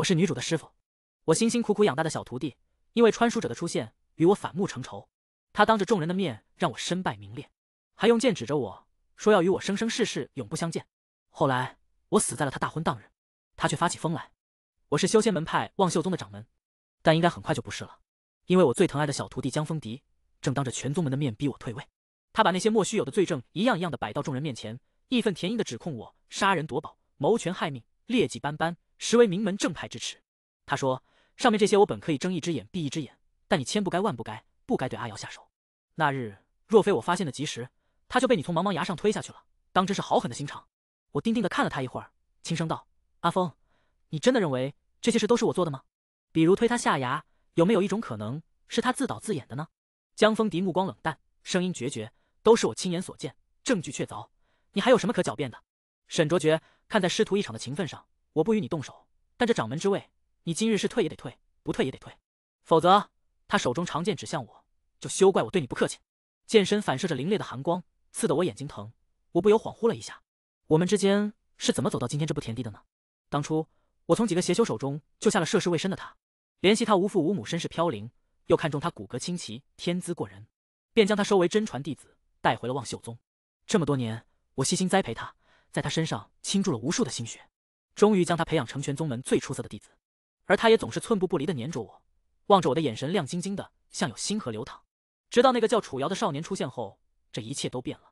我是女主的师傅，我辛辛苦苦养大的小徒弟，因为穿书者的出现与我反目成仇，他当着众人的面让我身败名裂，还用剑指着我说要与我生生世世永不相见。后来我死在了他大婚当日，他却发起疯来。我是修仙门派望秀宗的掌门，但应该很快就不是了，因为我最疼爱的小徒弟江风笛，正当着全宗门的面逼我退位，他把那些莫须有的罪证一样一样的摆到众人面前，义愤填膺的指控我杀人夺宝、谋权害命、劣迹斑斑。实为名门正派之耻，他说：“上面这些我本可以睁一只眼闭一只眼，但你千不该万不该，不该对阿瑶下手。那日若非我发现的及时，他就被你从茫茫崖上推下去了，当真是好狠的心肠。”我定定的看了他一会儿，轻声道：“阿峰，你真的认为这些事都是我做的吗？比如推他下崖，有没有一种可能是他自导自演的呢？”江风笛目光冷淡，声音决绝：“都是我亲眼所见，证据确凿，你还有什么可狡辩的？”沈卓觉看在师徒一场的情分上。我不与你动手，但这掌门之位，你今日是退也得退，不退也得退，否则他手中长剑指向我，就休怪我对你不客气。剑身反射着凌冽的寒光，刺得我眼睛疼，我不由恍惚了一下，我们之间是怎么走到今天这步田地的呢？当初我从几个邪修手中救下了涉世未深的他，怜惜他无父无母身世飘零，又看中他骨骼清奇，天资过人，便将他收为真传弟子，带回了望秀宗。这么多年，我悉心栽培他，在他身上倾注了无数的心血。终于将他培养成全宗门最出色的弟子，而他也总是寸步不离的黏着我，望着我的眼神亮晶晶的，像有星河流淌。直到那个叫楚瑶的少年出现后，这一切都变了。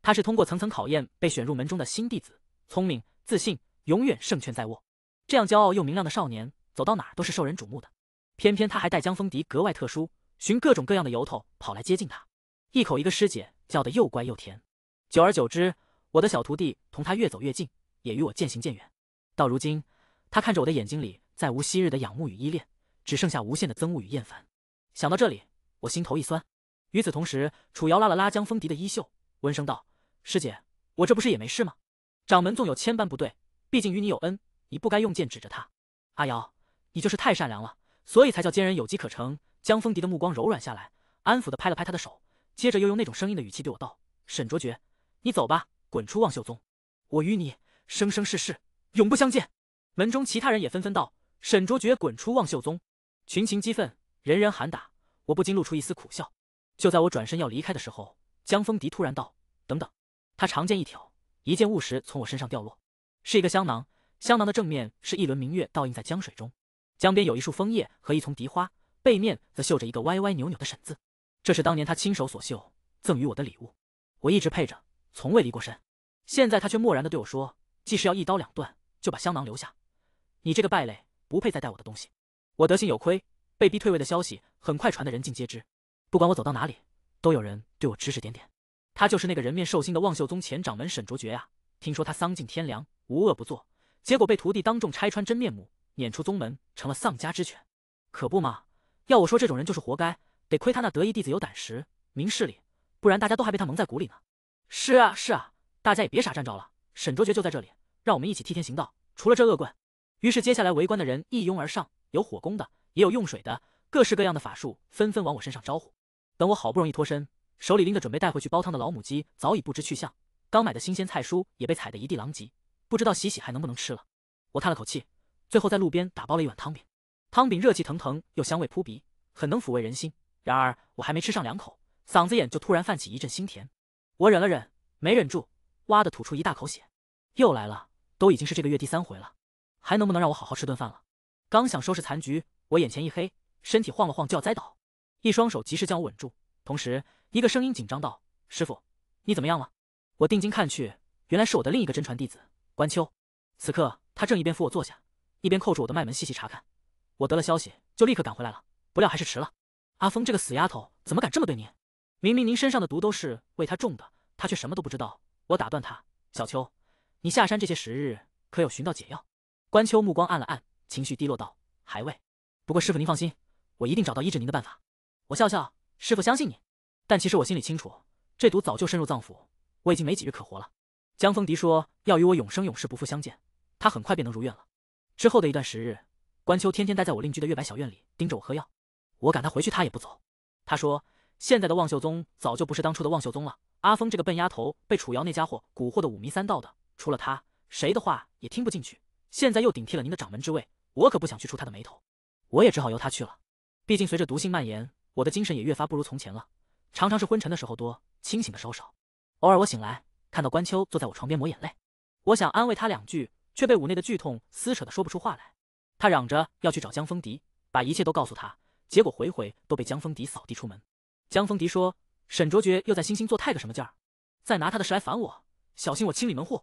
他是通过层层考验被选入门中的新弟子，聪明、自信，永远胜券在握。这样骄傲又明亮的少年，走到哪儿都是受人瞩目的。偏偏他还带江风笛，格外特殊，寻各种各样的由头跑来接近他，一口一个师姐叫得又乖又甜。久而久之，我的小徒弟同他越走越近，也与我渐行渐远。到如今，他看着我的眼睛里再无昔日的仰慕与依恋，只剩下无限的憎恶与厌烦。想到这里，我心头一酸。与此同时，楚瑶拉了拉江风笛的衣袖，温声道：“师姐，我这不是也没事吗？掌门纵有千般不对，毕竟与你有恩，你不该用剑指着他。阿瑶，你就是太善良了，所以才叫奸人有机可乘。”江风笛的目光柔软下来，安抚的拍了拍他的手，接着又用那种声音的语气对我道：“沈卓绝，你走吧，滚出望秀宗，我与你生生世世。”永不相见。门中其他人也纷纷道：“沈卓绝滚出望秀宗！”群情激愤，人人喊打。我不禁露出一丝苦笑。就在我转身要离开的时候，江风笛突然道：“等等！”他长剑一挑，一件物石从我身上掉落，是一个香囊。香囊的正面是一轮明月倒映在江水中，江边有一束枫叶和一丛荻花，背面则绣着一个歪歪扭扭的沈字。这是当年他亲手所绣，赠予我的礼物，我一直配着，从未离过身。现在他却漠然地对我说：“既是要一刀两断。”就把香囊留下，你这个败类不配再带我的东西。我德行有亏，被逼退位的消息很快传得人尽皆知。不管我走到哪里，都有人对我指指点点。他就是那个人面兽心的望秀宗前掌门沈卓爵呀！听说他丧尽天良，无恶不作，结果被徒弟当众拆穿真面目，撵出宗门，成了丧家之犬。可不嘛！要我说，这种人就是活该。得亏他那得意弟子有胆识、明事理，不然大家都还被他蒙在鼓里呢。是啊，是啊，大家也别傻站着了，沈卓爵就在这里。让我们一起替天行道，除了这恶棍。于是接下来围观的人一拥而上，有火攻的，也有用水的，各式各样的法术纷纷往我身上招呼。等我好不容易脱身，手里拎着准备带回去煲汤的老母鸡早已不知去向，刚买的新鲜菜蔬也被踩得一地狼藉，不知道洗洗还能不能吃了。我叹了口气，最后在路边打包了一碗汤饼。汤饼热气腾腾，又香味扑鼻，很能抚慰人心。然而我还没吃上两口，嗓子眼就突然泛起一阵腥甜。我忍了忍，没忍住，哇的吐出一大口血。又来了。都已经是这个月第三回了，还能不能让我好好吃顿饭了？刚想收拾残局，我眼前一黑，身体晃了晃就要栽倒，一双手及时将我稳住，同时一个声音紧张道：“师傅，你怎么样了？”我定睛看去，原来是我的另一个真传弟子关秋，此刻他正一边扶我坐下，一边扣住我的脉门细细查看。我得了消息就立刻赶回来了，不料还是迟了。阿峰这个死丫头怎么敢这么对您？明明您身上的毒都是为他中的，他却什么都不知道。我打断他：“小秋。”你下山这些时日，可有寻到解药？关秋目光暗了暗，情绪低落道：“还未。不过师父您放心，我一定找到医治您的办法。”我笑笑：“师父相信你。”但其实我心里清楚，这毒早就深入脏腑，我已经没几日可活了。江峰迪说要与我永生永世不复相见，他很快便能如愿了。之后的一段时日，关秋天天待在我另居的月白小院里，盯着我喝药。我赶他回去，他也不走。他说：“现在的望秀宗早就不是当初的望秀宗了。阿峰这个笨丫头被楚瑶那家伙蛊惑的五迷三道的。”除了他，谁的话也听不进去。现在又顶替了您的掌门之位，我可不想去触他的眉头，我也只好由他去了。毕竟随着毒性蔓延，我的精神也越发不如从前了，常常是昏沉的时候多，清醒的时候少。偶尔我醒来，看到关秋坐在我床边抹眼泪，我想安慰他两句，却被五内的剧痛撕扯的说不出话来。他嚷着要去找江风迪，把一切都告诉他，结果回回都被江风迪扫地出门。江风迪说：“沈卓爵又在惺惺作态个什么劲儿，再拿他的事来烦我，小心我清理门户。”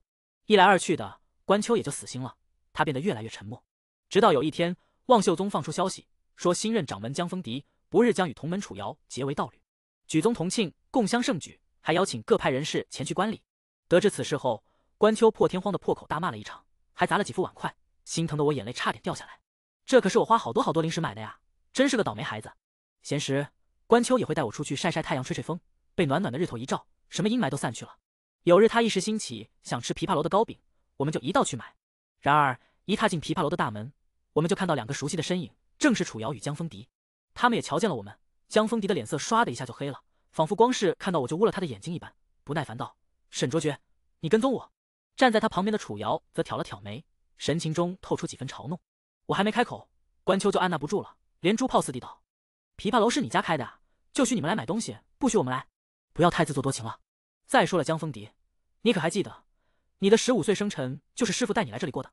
一来二去的，关秋也就死心了。他变得越来越沉默。直到有一天，望秀宗放出消息，说新任掌门江风笛不日将与同门楚瑶结为道侣，举宗同庆，共襄盛举，还邀请各派人士前去观礼。得知此事后，关秋破天荒的破口大骂了一场，还砸了几副碗筷，心疼的我眼泪差点掉下来。这可是我花好多好多零食买的呀，真是个倒霉孩子。闲时，关秋也会带我出去晒晒太阳，吹吹风，被暖暖的日头一照，什么阴霾都散去了。有日他一时兴起，想吃琵琶楼的糕饼，我们就一道去买。然而一踏进琵琶楼的大门，我们就看到两个熟悉的身影，正是楚瑶与江风笛。他们也瞧见了我们。江风笛的脸色唰的一下就黑了，仿佛光是看到我就污了他的眼睛一般，不耐烦道：“沈卓爵，你跟踪我？”站在他旁边的楚瑶则挑了挑眉，神情中透出几分嘲弄。我还没开口，关秋就按捺不住了，连珠炮似地道：“琵琶楼是你家开的，就许你们来买东西，不许我们来，不要太自作多情了。”再说了，江风迪，你可还记得，你的十五岁生辰就是师傅带你来这里过的？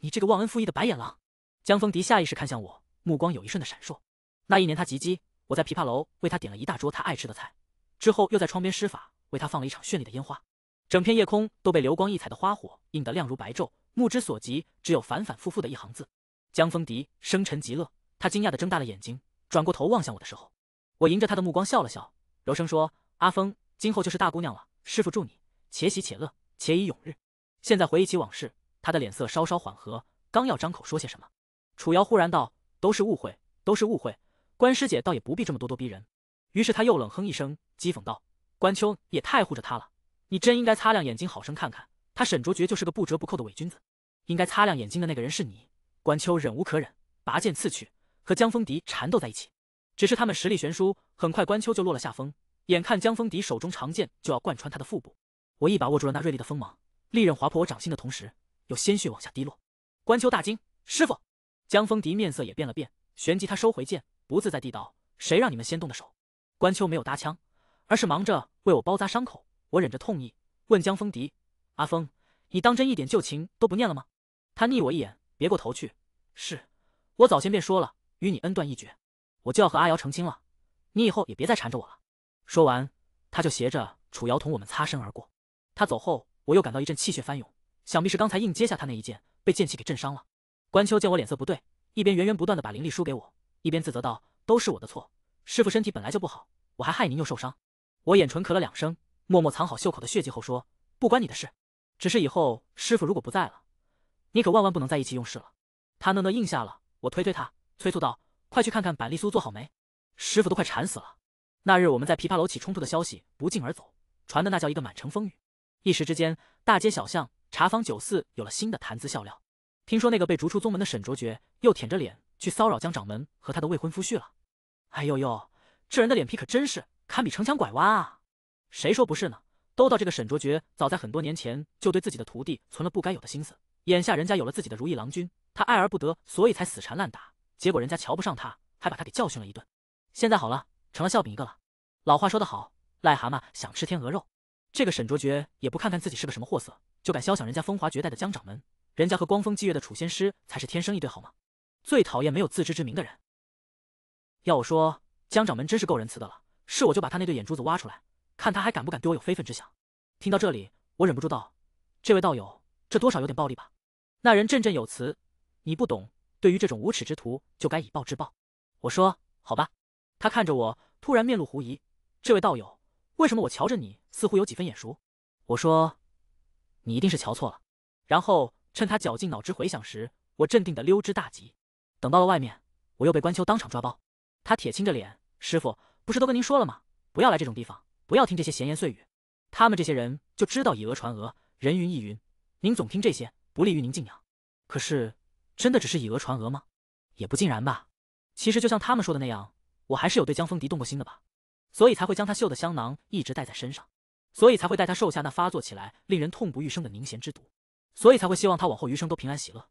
你这个忘恩负义的白眼狼！江风迪下意识看向我，目光有一瞬的闪烁。那一年他及笄，我在琵琶楼为他点了一大桌他爱吃的菜，之后又在窗边施法为他放了一场绚丽的烟花，整片夜空都被流光溢彩的花火映得亮如白昼，目之所及只有反反复复的一行字：“江风迪，生辰极乐。”他惊讶的睁大了眼睛，转过头望向我的时候，我迎着他的目光笑了笑，柔声说：“阿峰，今后就是大姑娘了。”师傅祝你且喜且乐，且以永日。现在回忆起往事，他的脸色稍稍缓和，刚要张口说些什么，楚瑶忽然道：“都是误会，都是误会。”关师姐倒也不必这么咄咄逼人。于是他又冷哼一声，讥讽道：“关秋也太护着他了，你真应该擦亮眼睛，好生看看，他沈卓觉就是个不折不扣的伪君子。应该擦亮眼睛的那个人是你。”关秋忍无可忍，拔剑刺去，和江风笛缠斗在一起。只是他们实力悬殊，很快关秋就落了下风。眼看江风迪手中长剑就要贯穿他的腹部，我一把握住了那锐利的锋芒，利刃划破我掌心的同时，有鲜血往下滴落。关秋大惊，师傅，江风迪面色也变了变，旋即他收回剑，不自在地道：“谁让你们先动的手？”关秋没有搭腔，而是忙着为我包扎伤口。我忍着痛意问江风迪：“阿峰，你当真一点旧情都不念了吗？”他睨我一眼，别过头去：“是我早先便说了，与你恩断义绝，我就要和阿瑶成亲了，你以后也别再缠着我了。”说完，他就斜着楚瑶同我们擦身而过。他走后，我又感到一阵气血翻涌，想必是刚才硬接下他那一剑，被剑气给震伤了。关秋见我脸色不对，一边源源不断的把灵力输给我，一边自责道：“都是我的错，师傅身体本来就不好，我还害您又受伤。”我眼唇咳了两声，默默藏好袖口的血迹后说：“不关你的事，只是以后师傅如果不在了，你可万万不能在意气用事了。”他讷讷应下了。我推推他，催促道：“快去看看板栗酥做好没？师傅都快馋死了。”那日我们在琵琶楼起冲突的消息不胫而走，传的那叫一个满城风雨。一时之间，大街小巷、茶坊酒肆有了新的谈资笑料。听说那个被逐出宗门的沈卓爵又舔着脸去骚扰江掌门和他的未婚夫婿了。哎呦呦，这人的脸皮可真是堪比城墙拐弯啊！谁说不是呢？都到这个沈卓爵早在很多年前就对自己的徒弟存了不该有的心思。眼下人家有了自己的如意郎君，他爱而不得，所以才死缠烂打。结果人家瞧不上他，还把他给教训了一顿。现在好了，成了笑柄一个了。老话说得好，癞蛤蟆想吃天鹅肉。这个沈卓绝也不看看自己是个什么货色，就敢肖想人家风华绝代的江掌门。人家和光风霁月的楚仙师才是天生一对，好吗？最讨厌没有自知之明的人。要我说，江掌门真是够仁慈的了。是我就把他那对眼珠子挖出来，看他还敢不敢对我有非分之想。听到这里，我忍不住道：“这位道友，这多少有点暴力吧？”那人振振有词：“你不懂，对于这种无耻之徒，就该以暴制暴。”我说：“好吧。”他看着我，突然面露狐疑。这位道友，为什么我瞧着你似乎有几分眼熟？我说，你一定是瞧错了。然后趁他绞尽脑汁回想时，我镇定的溜之大吉。等到了外面，我又被关秋当场抓包。他铁青着脸：“师傅不是都跟您说了吗？不要来这种地方，不要听这些闲言碎语。他们这些人就知道以讹传讹，人云亦云。您总听这些，不利于您静养。可是，真的只是以讹传讹吗？也不尽然吧。其实就像他们说的那样，我还是有对江风笛动过心的吧。”所以才会将他绣的香囊一直带在身上，所以才会带他受下那发作起来令人痛不欲生的凝涎之毒，所以才会希望他往后余生都平安喜乐，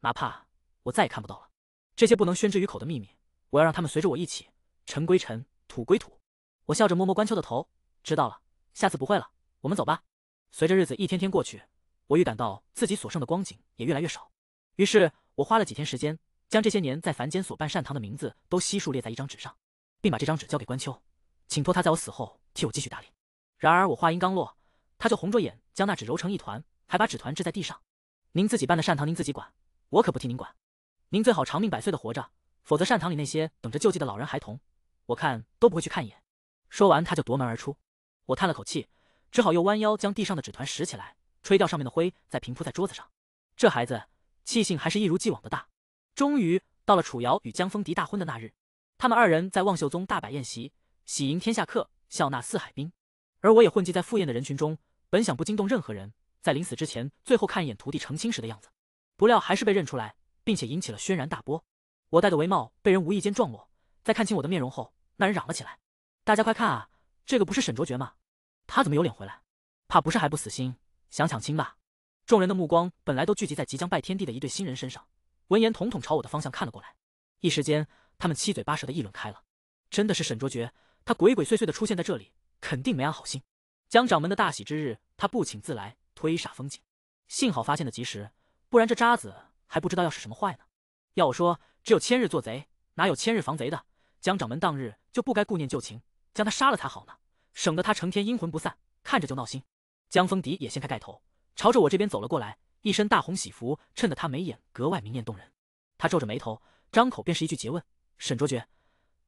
哪怕我再也看不到了。这些不能宣之于口的秘密，我要让他们随着我一起尘归尘，土归土。我笑着摸摸关秋的头，知道了，下次不会了。我们走吧。随着日子一天天过去，我预感到自己所剩的光景也越来越少，于是我花了几天时间，将这些年在凡间所办善堂的名字都悉数列在一张纸上，并把这张纸交给关秋。请托他在我死后替我继续打理。然而我话音刚落，他就红着眼将那纸揉成一团，还把纸团掷在地上。您自己办的善堂您自己管，我可不替您管。您最好长命百岁的活着，否则善堂里那些等着救济的老人孩童，我看都不会去看一眼。说完，他就夺门而出。我叹了口气，只好又弯腰将地上的纸团拾起来，吹掉上面的灰，再平铺在桌子上。这孩子气性还是一如既往的大。终于到了楚瑶与江风笛大婚的那日，他们二人在望秀宗大摆宴席。喜迎天下客，笑纳四海宾。而我也混迹在赴宴的人群中，本想不惊动任何人，在临死之前最后看一眼徒弟成亲时的样子，不料还是被认出来，并且引起了轩然大波。我戴的帷帽被人无意间撞落，在看清我的面容后，那人嚷了起来：“大家快看啊，这个不是沈卓绝吗？他怎么有脸回来？怕不是还不死心，想抢亲吧？”众人的目光本来都聚集在即将拜天地的一对新人身上，闻言统统朝我的方向看了过来。一时间，他们七嘴八舌的议论开了：“真的是沈卓绝，他鬼鬼祟祟的出现在这里，肯定没安好心。江掌门的大喜之日，他不请自来，推煞风景。幸好发现的及时，不然这渣子还不知道要使什么坏呢。要我说，只有千日做贼，哪有千日防贼的？江掌门当日就不该顾念旧情，将他杀了才好呢，省得他成天阴魂不散，看着就闹心。江风笛也掀开盖头，朝着我这边走了过来，一身大红喜服衬得他眉眼格外明艳动人。他皱着眉头，张口便是一句诘问：“沈卓觉，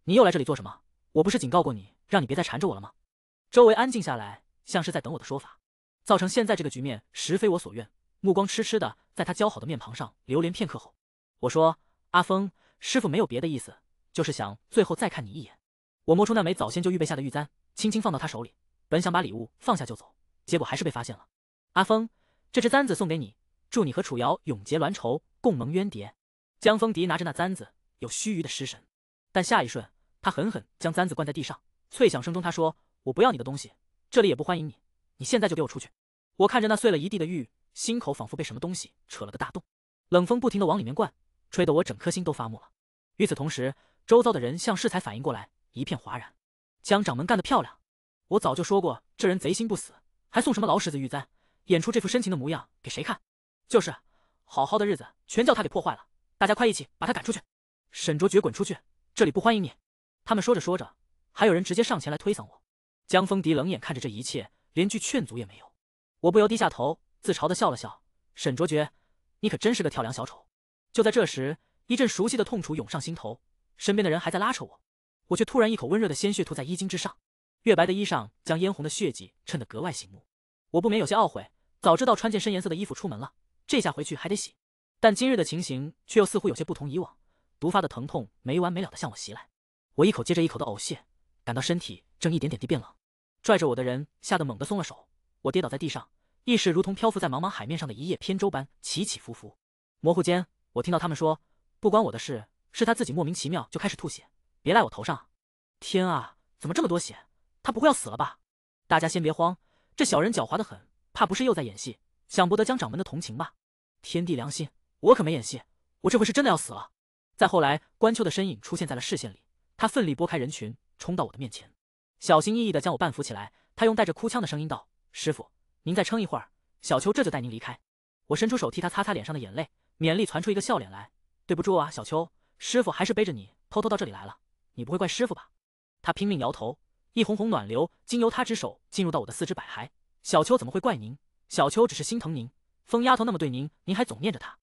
你又来这里做什么？”我不是警告过你，让你别再缠着我了吗？周围安静下来，像是在等我的说法。造成现在这个局面，实非我所愿。目光痴痴的在他姣好的面庞上流连片刻后，我说：“阿峰，师傅没有别的意思，就是想最后再看你一眼。”我摸出那枚早先就预备下的玉簪，轻轻放到他手里。本想把礼物放下就走，结果还是被发现了。阿峰，这支簪子送给你，祝你和楚瑶永结鸾仇，共盟渊蝶。江风笛拿着那簪子，有须臾的失神，但下一瞬。他狠狠将簪子灌在地上，脆响声中，他说：“我不要你的东西，这里也不欢迎你。你现在就给我出去！”我看着那碎了一地的玉，心口仿佛被什么东西扯了个大洞，冷风不停的往里面灌，吹得我整颗心都发木了。与此同时，周遭的人像是才反应过来，一片哗然：“江掌门干得漂亮！我早就说过，这人贼心不死，还送什么老狮子玉簪，演出这副深情的模样给谁看？就是，好好的日子全叫他给破坏了！大家快一起把他赶出去！沈卓觉，滚出去！这里不欢迎你！”他们说着说着，还有人直接上前来推搡我。江峰迪冷眼看着这一切，连句劝阻也没有。我不由低下头，自嘲的笑了笑。沈卓觉，你可真是个跳梁小丑。就在这时，一阵熟悉的痛楚涌上心头，身边的人还在拉扯我，我却突然一口温热的鲜血吐在衣襟之上，月白的衣裳将嫣红的血迹衬得格外醒目。我不免有些懊悔，早知道穿件深颜色的衣服出门了，这下回去还得洗。但今日的情形却又似乎有些不同以往，毒发的疼痛没完没了的向我袭来。我一口接着一口的呕血，感到身体正一点点地变冷。拽着我的人吓得猛地松了手，我跌倒在地上，意识如同漂浮在茫茫海面上的一叶扁舟般起起伏伏。模糊间，我听到他们说：“不关我的事，是他自己莫名其妙就开始吐血，别赖我头上天啊，怎么这么多血？他不会要死了吧？大家先别慌，这小人狡猾得很，怕不是又在演戏，想博得江掌门的同情吧？天地良心，我可没演戏，我这回是真的要死了。再后来，关秋的身影出现在了视线里。他奋力拨开人群，冲到我的面前，小心翼翼地将我半扶起来。他用带着哭腔的声音道：“师傅，您再撑一会儿，小秋这就带您离开。”我伸出手替他擦擦脸上的眼泪，勉力攒出一个笑脸来：“对不住啊，小秋，师傅还是背着你偷偷到这里来了。你不会怪师傅吧？”他拼命摇头。一红红暖流经由他之手进入到我的四肢百骸。小秋怎么会怪您？小秋只是心疼您，疯丫头那么对您，您还总念着她。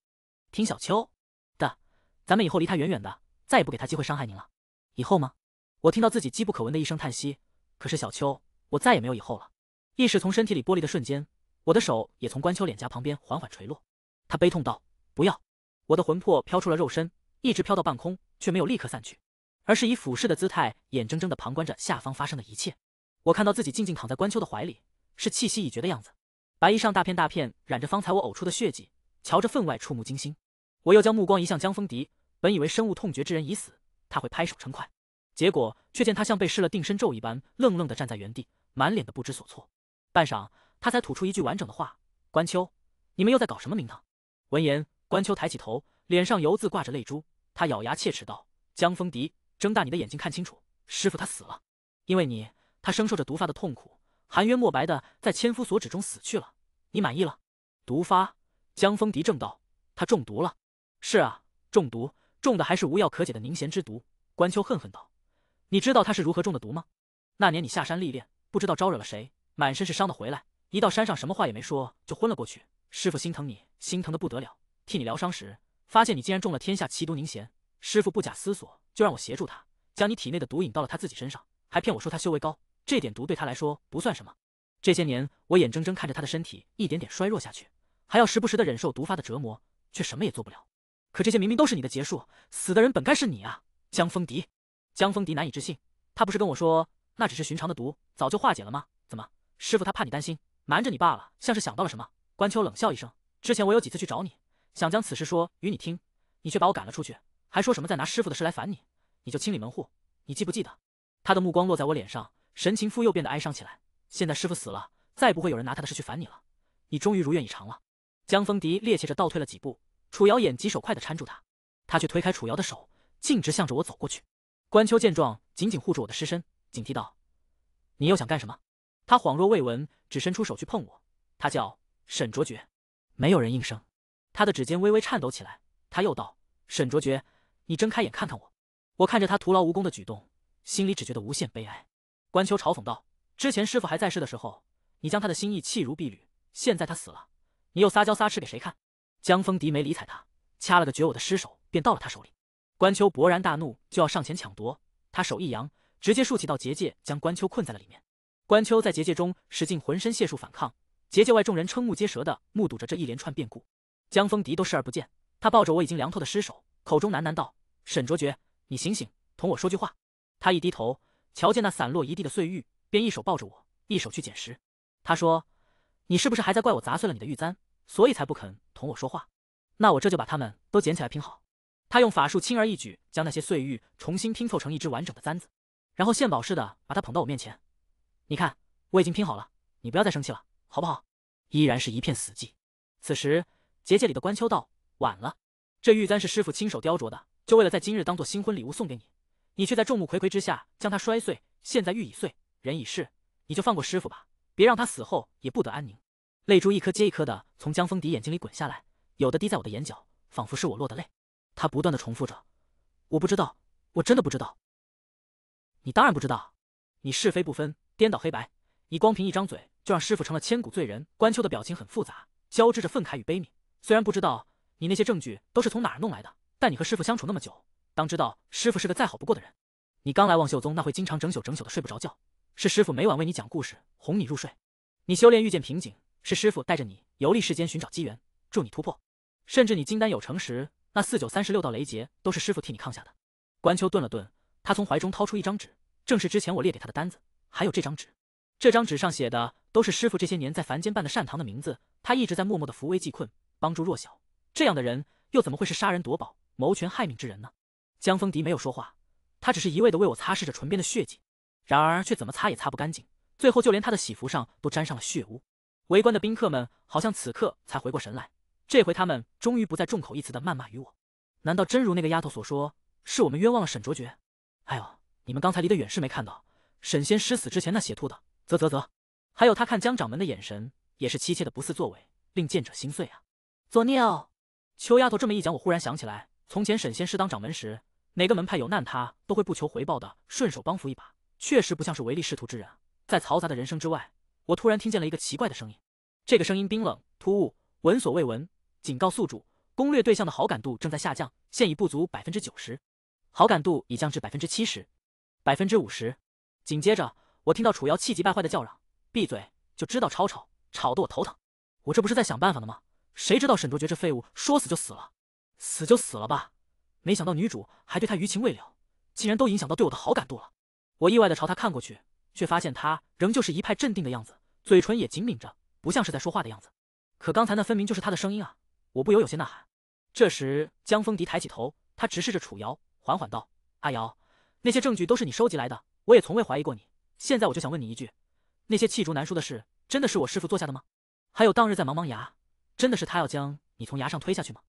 听小秋的，咱们以后离他远远的，再也不给他机会伤害您了。以后吗？我听到自己机不可闻的一声叹息。可是小秋，我再也没有以后了。意识从身体里剥离的瞬间，我的手也从关秋脸颊旁边缓缓垂落。他悲痛道：“不要！”我的魂魄飘出了肉身，一直飘到半空，却没有立刻散去，而是以俯视的姿态，眼睁睁地旁观着下方发生的一切。我看到自己静静躺在关秋的怀里，是气息已绝的样子，白衣上大片大片染着方才我呕出的血迹，瞧着分外触目惊心。我又将目光移向江风笛，本以为深恶痛绝之人已死。他会拍手称快，结果却见他像被施了定身咒一般，愣愣地站在原地，满脸的不知所措。半晌，他才吐出一句完整的话：“关秋，你们又在搞什么名堂？”闻言，关秋抬起头，脸上犹自挂着泪珠。他咬牙切齿道：“江风笛，睁大你的眼睛看清楚，师父他死了，因为你，他承受着毒发的痛苦，含冤莫白的在千夫所指中死去了。你满意了？”毒发，江风笛正道，他中毒了。是啊，中毒。中的还是无药可解的凝涎之毒。关秋恨恨道：“你知道他是如何中的毒吗？那年你下山历练，不知道招惹了谁，满身是伤的回来。一到山上，什么话也没说，就昏了过去。师傅心疼你，心疼的不得了，替你疗伤时，发现你竟然中了天下奇毒凝涎。师傅不假思索，就让我协助他，将你体内的毒引到了他自己身上，还骗我说他修为高，这点毒对他来说不算什么。这些年，我眼睁睁看着他的身体一点点衰弱下去，还要时不时的忍受毒发的折磨，却什么也做不了。”可这些明明都是你的劫数，死的人本该是你啊！江风笛，江风笛难以置信，他不是跟我说那只是寻常的毒，早就化解了吗？怎么，师傅他怕你担心，瞒着你罢了？像是想到了什么。关秋冷笑一声，之前我有几次去找你，想将此事说与你听，你却把我赶了出去，还说什么再拿师傅的事来烦你，你就清理门户，你记不记得？他的目光落在我脸上，神情复又变得哀伤起来。现在师傅死了，再不会有人拿他的事去烦你了，你终于如愿以偿了。江风笛趔趄着倒退了几步。楚瑶眼疾手快地搀住他，他却推开楚瑶的手，径直向着我走过去。关秋见状，紧紧护住我的尸身，警惕道：“你又想干什么？”他恍若未闻，只伸出手去碰我。他叫沈卓觉，没有人应声。他的指尖微微颤抖起来。他又道：“沈卓觉，你睁开眼看看我。”我看着他徒劳无功的举动，心里只觉得无限悲哀。关秋嘲讽道：“之前师傅还在世的时候，你将他的心意弃如敝履，现在他死了，你又撒娇撒痴给谁看？”江风笛没理睬他，掐了个绝我的尸首，便到了他手里。关秋勃然大怒，就要上前抢夺，他手一扬，直接竖起到结界，将关秋困在了里面。关秋在结界中使尽浑身解数反抗，结界外众人瞠目结舌的目睹着这一连串变故。江风笛都视而不见，他抱着我已经凉透的尸首，口中喃喃道：“沈卓觉，你醒醒，同我说句话。”他一低头，瞧见那散落一地的碎玉，便一手抱着我，一手去捡拾。他说：“你是不是还在怪我砸碎了你的玉簪？”所以才不肯同我说话，那我这就把他们都捡起来拼好。他用法术轻而易举将那些碎玉重新拼凑成一只完整的簪子，然后献宝似的把它捧到我面前。你看，我已经拼好了，你不要再生气了，好不好？依然是一片死寂。此时结界里的关秋道，晚了。这玉簪是师傅亲手雕琢的，就为了在今日当做新婚礼物送给你，你却在众目睽睽之下将它摔碎。现在玉已碎，人已逝，你就放过师傅吧，别让他死后也不得安宁。泪珠一颗接一颗的从江峰迪眼睛里滚下来，有的滴在我的眼角，仿佛是我落的泪。他不断的重复着：“我不知道，我真的不知道。”你当然不知道，你是非不分，颠倒黑白。你光凭一张嘴，就让师傅成了千古罪人。关秋的表情很复杂，交织着愤慨与悲悯。虽然不知道你那些证据都是从哪儿弄来的，但你和师傅相处那么久，当知道师傅是个再好不过的人。你刚来望秀宗那会，经常整宿整宿的睡不着觉，是师傅每晚为你讲故事，哄你入睡。你修炼遇见瓶颈。是师傅带着你游历世间，寻找机缘，助你突破。甚至你金丹有成时，那四九三十六道雷劫都是师傅替你抗下的。关秋顿了顿，他从怀中掏出一张纸，正是之前我列给他的单子，还有这张纸。这张纸上写的都是师傅这些年在凡间办的善堂的名字。他一直在默默的扶危济困，帮助弱小。这样的人又怎么会是杀人夺宝、谋权害命之人呢？江风笛没有说话，他只是一味的为我擦拭着唇边的血迹，然而却怎么擦也擦不干净，最后就连他的喜服上都沾上了血污。围观的宾客们好像此刻才回过神来，这回他们终于不再众口一词的谩骂于我。难道真如那个丫头所说，是我们冤枉了沈卓绝？哎呦，你们刚才离得远是没看到沈仙师死之前那血吐的，啧啧啧！还有他看江掌门的眼神，也是凄切的，不似作为，令见者心碎啊！作孽哦！秋丫头这么一讲，我忽然想起来，从前沈仙师当掌门时，哪个门派有难，他都会不求回报的顺手帮扶一把，确实不像是唯利是图之人。在嘈杂的人声之外，我突然听见了一个奇怪的声音。这个声音冰冷、突兀，闻所未闻。警告宿主，攻略对象的好感度正在下降，现已不足百分之九十，好感度已降至百分之七十、百分之五十。紧接着，我听到楚瑶气急败坏的叫嚷：“闭嘴！就知道吵吵，吵得我头疼。”我这不是在想办法呢吗？谁知道沈卓绝这废物说死就死了，死就死了吧。没想到女主还对他余情未了，竟然都影响到对我的好感度了。我意外的朝他看过去，却发现他仍旧是一派镇定的样子，嘴唇也紧抿着。不像是在说话的样子，可刚才那分明就是他的声音啊！我不由有些呐喊。这时，江风笛抬起头，他直视着楚瑶，缓缓道：“阿瑶，那些证据都是你收集来的，我也从未怀疑过你。现在我就想问你一句：那些弃竹难书的事，真的是我师父做下的吗？还有，当日在茫茫崖，真的是他要将你从崖上推下去吗？”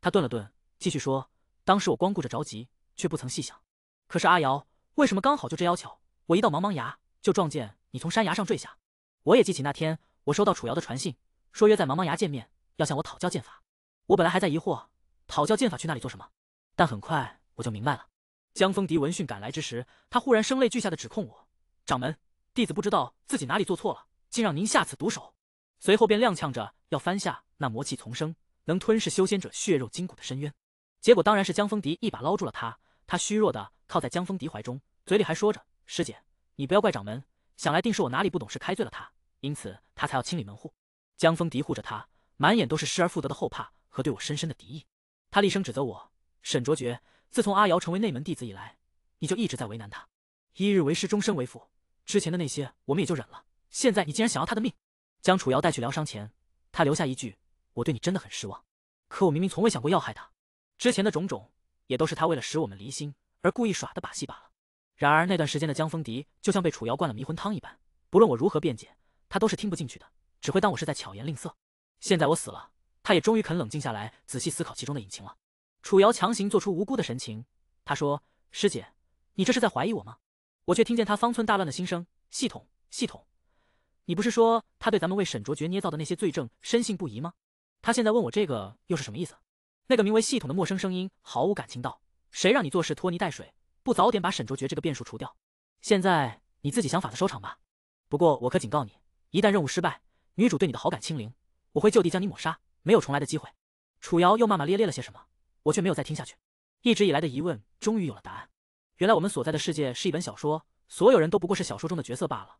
他顿了顿，继续说：“当时我光顾着着急，却不曾细想。可是阿瑶，为什么刚好就这要巧，我一到茫茫崖，就撞见你从山崖上坠下？我也记起那天。”我收到楚瑶的传信，说约在茫茫崖见面，要向我讨教剑法。我本来还在疑惑，讨教剑法去那里做什么？但很快我就明白了。江风笛闻讯赶来之时，他忽然声泪俱下的指控我：“掌门，弟子不知道自己哪里做错了，竟让您下此毒手。”随后便踉跄着要翻下那魔气丛生、能吞噬修仙者血肉筋骨的深渊，结果当然是江风笛一把捞住了他。他虚弱的靠在江风笛怀中，嘴里还说着：“师姐，你不要怪掌门，想来定是我哪里不懂事，开罪了他。”因此，他才要清理门户。江峰嘀护着他，满眼都是失而复得的后怕和对我深深的敌意。他厉声指责我：“沈卓觉，自从阿瑶成为内门弟子以来，你就一直在为难他。一日为师，终身为父。之前的那些，我们也就忍了。现在你竟然想要他的命！”将楚瑶带去疗伤前，他留下一句：“我对你真的很失望。”可我明明从未想过要害他。之前的种种，也都是他为了使我们离心而故意耍的把戏罢了。然而那段时间的江峰迪就像被楚瑶灌了迷魂汤一般，不论我如何辩解。他都是听不进去的，只会当我是在巧言令色。现在我死了，他也终于肯冷静下来，仔细思考其中的隐情了。楚瑶强行做出无辜的神情，她说：“师姐，你这是在怀疑我吗？”我却听见他方寸大乱的心声：“系统，系统，你不是说他对咱们为沈卓爵捏造的那些罪证深信不疑吗？他现在问我这个又是什么意思？”那个名为系统的陌生声音毫无感情道：“谁让你做事拖泥带水，不早点把沈卓爵这个变数除掉？现在你自己想法子收场吧。不过我可警告你。”一旦任务失败，女主对你的好感清零，我会就地将你抹杀，没有重来的机会。楚瑶又骂骂咧咧了些什么，我却没有再听下去。一直以来的疑问终于有了答案，原来我们所在的世界是一本小说，所有人都不过是小说中的角色罢了。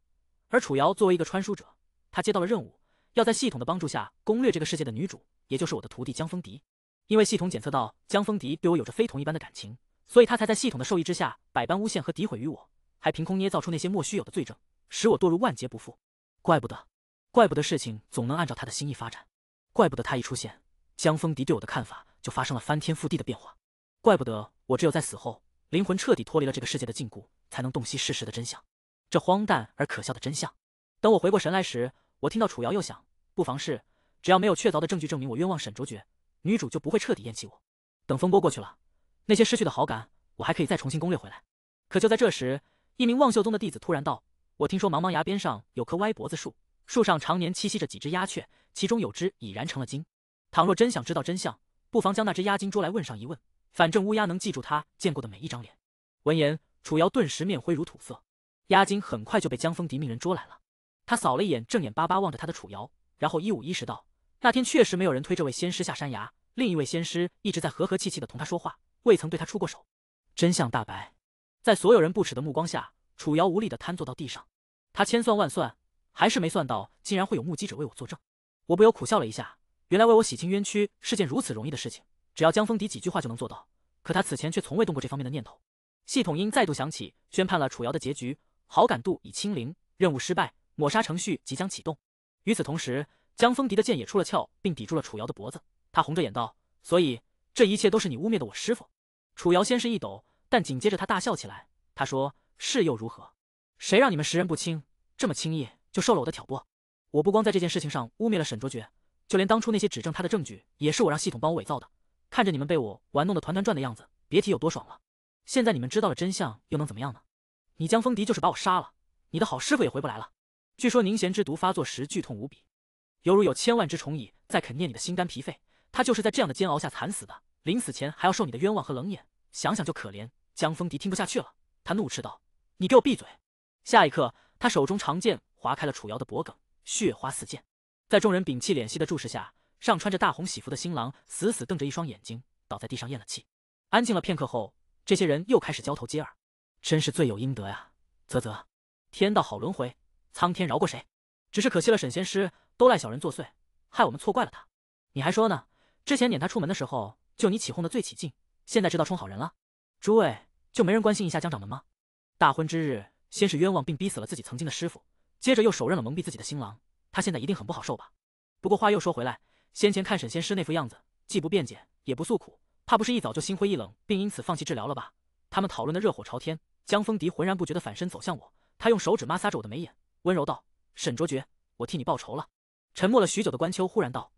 而楚瑶作为一个穿书者，她接到了任务，要在系统的帮助下攻略这个世界的女主，也就是我的徒弟江风笛。因为系统检测到江风笛对我有着非同一般的感情，所以他才在系统的授意之下，百般诬陷和诋毁于我，还凭空捏造出那些莫须有的罪证，使我堕入万劫不复。怪不得，怪不得事情总能按照他的心意发展，怪不得他一出现，江风迪对我的看法就发生了翻天覆地的变化，怪不得我只有在死后，灵魂彻底脱离了这个世界的禁锢，才能洞悉事实的真相。这荒诞而可笑的真相。等我回过神来时，我听到楚瑶又想，不妨是，只要没有确凿的证据证明我冤枉沈卓绝，女主就不会彻底厌弃我。等风波过去了，那些失去的好感，我还可以再重新攻略回来。可就在这时，一名望秀宗的弟子突然道。我听说茫茫崖边上有棵歪脖子树，树上常年栖息着几只鸦雀，其中有只已然成了精。倘若真想知道真相，不妨将那只鸦精捉来问上一问。反正乌鸦能记住他见过的每一张脸。闻言，楚瑶顿时面灰如土色。鸦精很快就被江风笛命人捉来了。他扫了一眼正眼巴巴望着他的楚瑶，然后一五一十道：那天确实没有人推这位仙师下山崖，另一位仙师一直在和和气气的同他说话，未曾对他出过手。真相大白，在所有人不耻的目光下。楚瑶无力地瘫坐到地上，他千算万算，还是没算到竟然会有目击者为我作证。我不由苦笑了一下，原来为我洗清冤屈是件如此容易的事情，只要江风笛几句话就能做到。可他此前却从未动过这方面的念头。系统音再度响起，宣判了楚瑶的结局，好感度已清零，任务失败，抹杀程序即将启动。与此同时，江风笛的剑也出了鞘，并抵住了楚瑶的脖子。他红着眼道：“所以这一切都是你污蔑的我师傅。”楚瑶先是一抖，但紧接着他大笑起来。他说。是又如何？谁让你们识人不清，这么轻易就受了我的挑拨？我不光在这件事情上污蔑了沈卓爵，就连当初那些指证他的证据，也是我让系统帮我伪造的。看着你们被我玩弄的团团转的样子，别提有多爽了。现在你们知道了真相，又能怎么样呢？你江风笛就是把我杀了，你的好师傅也回不来了。据说凝弦之毒发作时剧痛无比，犹如有千万只虫蚁在啃啮你的心肝脾肺。他就是在这样的煎熬下惨死的，临死前还要受你的冤枉和冷眼，想想就可怜。江风笛听不下去了，他怒斥道。你给我闭嘴！下一刻，他手中长剑划开了楚瑶的脖颈，血花四溅。在众人屏气敛息的注视下，上穿着大红喜服的新郎死死瞪着一双眼睛，倒在地上咽了气。安静了片刻后，这些人又开始交头接耳：“真是罪有应得呀！”“啧啧，天道好轮回，苍天饶过谁？”“只是可惜了沈仙师，都赖小人作祟，害我们错怪了他。”“你还说呢，之前撵他出门的时候，就你起哄的最起劲，现在知道充好人了？”“诸位，就没人关心一下江掌门吗？”大婚之日，先是冤枉并逼死了自己曾经的师傅，接着又手刃了蒙蔽自己的新郎，他现在一定很不好受吧？不过话又说回来，先前看沈仙师那副样子，既不辩解也不诉苦，怕不是一早就心灰意冷，并因此放弃治疗了吧？他们讨论的热火朝天，江风笛浑然不觉的反身走向我，他用手指摩挲着我的眉眼，温柔道：“沈卓爵，我替你报仇了。”沉默了许久的关秋忽然道：“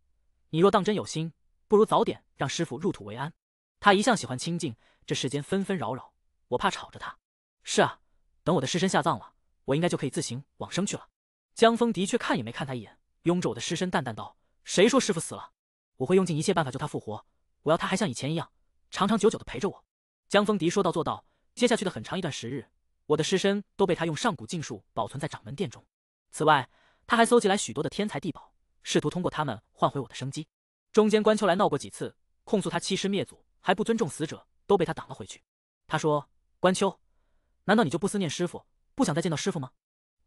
你若当真有心，不如早点让师傅入土为安。他一向喜欢清静，这世间纷纷扰扰，我怕吵着他。”是啊，等我的尸身下葬了，我应该就可以自行往生去了。江峰笛却看也没看他一眼，拥着我的尸身淡淡道：“谁说师父死了？我会用尽一切办法救他复活。我要他还像以前一样，长长久久的陪着我。”江峰笛说到做到。接下去的很长一段时日，我的尸身都被他用上古禁术保存在掌门殿中。此外，他还搜集来许多的天才地宝，试图通过他们换回我的生机。中间关秋来闹过几次，控诉他欺师灭祖，还不尊重死者，都被他挡了回去。他说：“关秋。”难道你就不思念师傅，不想再见到师傅吗？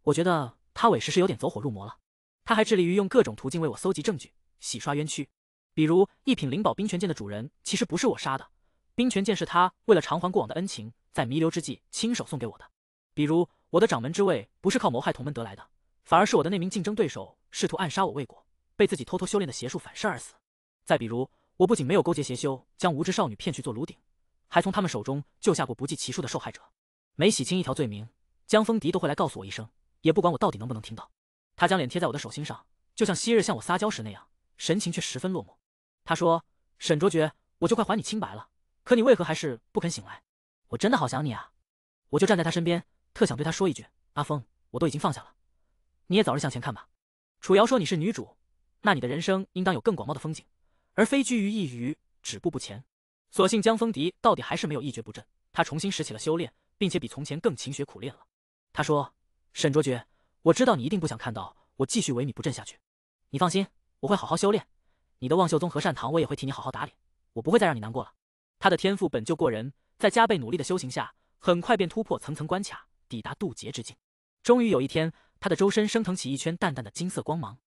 我觉得他委实是有点走火入魔了。他还致力于用各种途径为我搜集证据，洗刷冤屈。比如一品灵宝冰泉剑的主人其实不是我杀的，冰泉剑是他为了偿还过往的恩情，在弥留之际亲手送给我的。比如我的掌门之位不是靠谋害同门得来的，反而是我的那名竞争对手试图暗杀我未果，被自己偷偷修炼的邪术反噬而死。再比如我不仅没有勾结邪修将无知少女骗去做炉鼎，还从他们手中救下过不计其数的受害者。每洗清一条罪名，江风笛都会来告诉我一声，也不管我到底能不能听到。他将脸贴在我的手心上，就像昔日向我撒娇时那样，神情却十分落寞。他说：“沈卓爵，我就快还你清白了，可你为何还是不肯醒来？我真的好想你啊！”我就站在他身边，特想对他说一句：“阿峰，我都已经放下了，你也早日向前看吧。”楚瑶说：“你是女主，那你的人生应当有更广袤的风景，而非居于一隅，止步不前。”所幸江风笛到底还是没有一蹶不振，他重新拾起了修炼。并且比从前更勤学苦练了。他说：“沈卓觉，我知道你一定不想看到我继续萎靡不振下去。你放心，我会好好修炼。你的望秀宗和善堂，我也会替你好好打理。我不会再让你难过了。”他的天赋本就过人，在加倍努力的修行下，很快便突破层层关卡，抵达渡劫之境。终于有一天，他的周身升腾起一圈淡淡的金色光芒。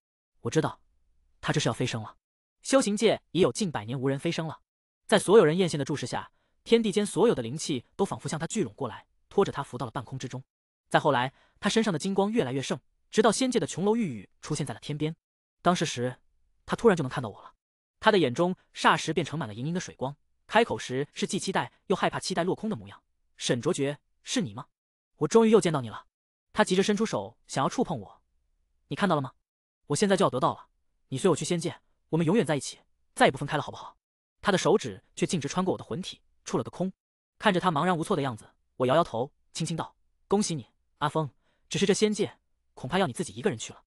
我知道，他这是要飞升了。修行界已有近百年无人飞升了，在所有人艳羡的注视下。天地间所有的灵气都仿佛向他聚拢过来，拖着他浮到了半空之中。再后来，他身上的金光越来越盛，直到仙界的琼楼玉宇出现在了天边。当时，时他突然就能看到我了，他的眼中霎时便盛满了盈盈的水光，开口时是既期待又害怕，期待落空的模样。沈卓觉，是你吗？我终于又见到你了。他急着伸出手想要触碰我，你看到了吗？我现在就要得到了。你随我去仙界，我们永远在一起，再也不分开了，好不好？他的手指却径直穿过我的魂体。触了个空，看着他茫然无措的样子，我摇摇头，轻轻道：“恭喜你，阿峰。只是这仙界，恐怕要你自己一个人去了。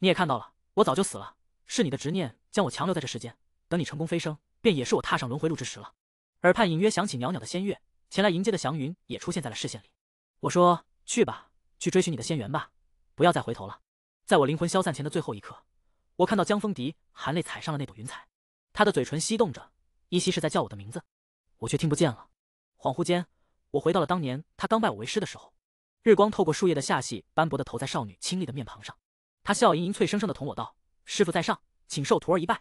你也看到了，我早就死了，是你的执念将我强留在这世间。等你成功飞升，便也是我踏上轮回路之时了。”耳畔隐约响起袅袅的仙乐，前来迎接的祥云也出现在了视线里。我说：“去吧，去追寻你的仙缘吧，不要再回头了。”在我灵魂消散前的最后一刻，我看到江风笛含泪踩上了那朵云彩，他的嘴唇翕动着，依稀是在叫我的名字。我却听不见了，恍惚间，我回到了当年他刚拜我为师的时候。日光透过树叶的下隙，斑驳的投在少女清丽的面庞上。她笑盈盈、脆生生地同我道：“师傅在上，请受徒儿一拜。”